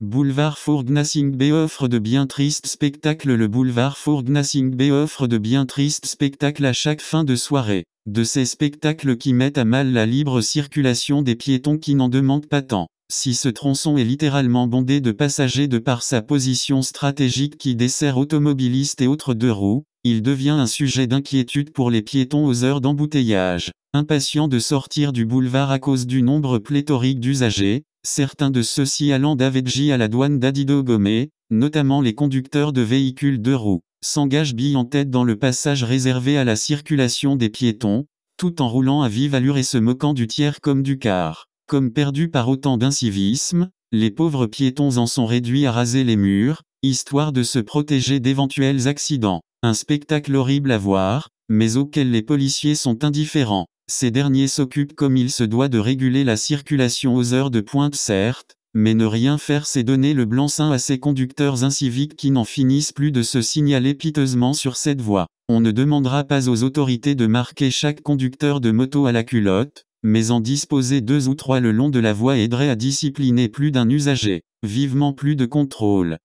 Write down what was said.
boulevard fourgnasing b offre de bien tristes spectacles Le boulevard b offre de bien tristes spectacles à chaque fin de soirée, de ces spectacles qui mettent à mal la libre circulation des piétons qui n'en demandent pas tant. Si ce tronçon est littéralement bondé de passagers de par sa position stratégique qui dessert automobilistes et autres deux roues, il devient un sujet d'inquiétude pour les piétons aux heures d'embouteillage. Impatients de sortir du boulevard à cause du nombre pléthorique d'usagers, certains de ceux-ci allant d'Avedji à la douane d'Adido Gomé, notamment les conducteurs de véhicules de roues, s'engagent bille en tête dans le passage réservé à la circulation des piétons, tout en roulant à vive allure et se moquant du tiers comme du quart. Comme perdus par autant d'incivisme, les pauvres piétons en sont réduits à raser les murs, histoire de se protéger d'éventuels accidents. Un spectacle horrible à voir, mais auquel les policiers sont indifférents. Ces derniers s'occupent comme il se doit de réguler la circulation aux heures de pointe certes, mais ne rien faire c'est donner le blanc-seing à ces conducteurs inciviques qui n'en finissent plus de se signaler piteusement sur cette voie. On ne demandera pas aux autorités de marquer chaque conducteur de moto à la culotte, mais en disposer deux ou trois le long de la voie aiderait à discipliner plus d'un usager. Vivement plus de contrôle.